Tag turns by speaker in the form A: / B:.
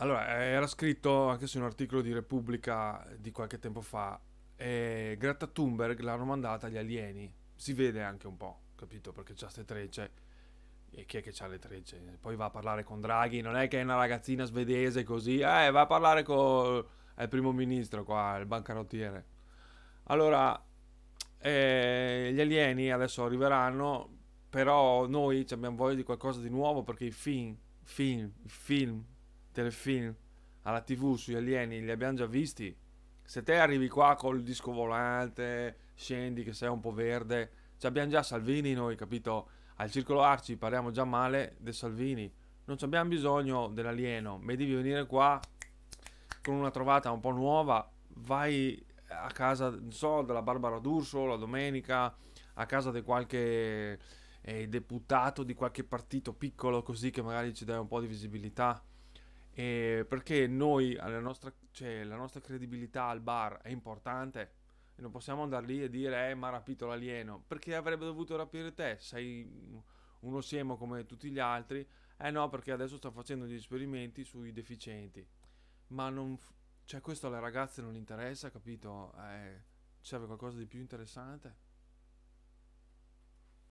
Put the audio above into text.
A: Allora, eh, era scritto anche su un articolo di Repubblica di qualche tempo fa, e Greta Thunberg l'hanno mandata agli alieni, si vede anche un po', capito? Perché c'ha queste trecce. E chi è che ha le trecce? Poi va a parlare con Draghi, non è che è una ragazzina svedese così, eh, va a parlare con il primo ministro qua, il bancarottiere. Allora, eh, gli alieni adesso arriveranno, però noi abbiamo voglia di qualcosa di nuovo perché i film, film, film telefilm alla tv sugli alieni li abbiamo già visti. Se te arrivi qua col disco volante, scendi che sei un po' verde, ci abbiamo già Salvini noi, capito? Al circolo Arci parliamo già male di Salvini. Non abbiamo bisogno dell'alieno, mi devi venire qua con una trovata un po' nuova, vai a casa, non so, della Barbara D'Urso la domenica, a casa di qualche eh, deputato di qualche partito piccolo così che magari ci dai un po' di visibilità. Eh, perché noi, nostra, cioè, la nostra credibilità al bar è importante e non possiamo andare lì e dire eh, ma ha rapito l'alieno perché avrebbe dovuto rapire te, sei uno scemo come tutti gli altri, eh no perché adesso sta facendo degli esperimenti sui deficienti, ma non, cioè, questo alle ragazze non interessa, capito? Eh, serve qualcosa di più interessante.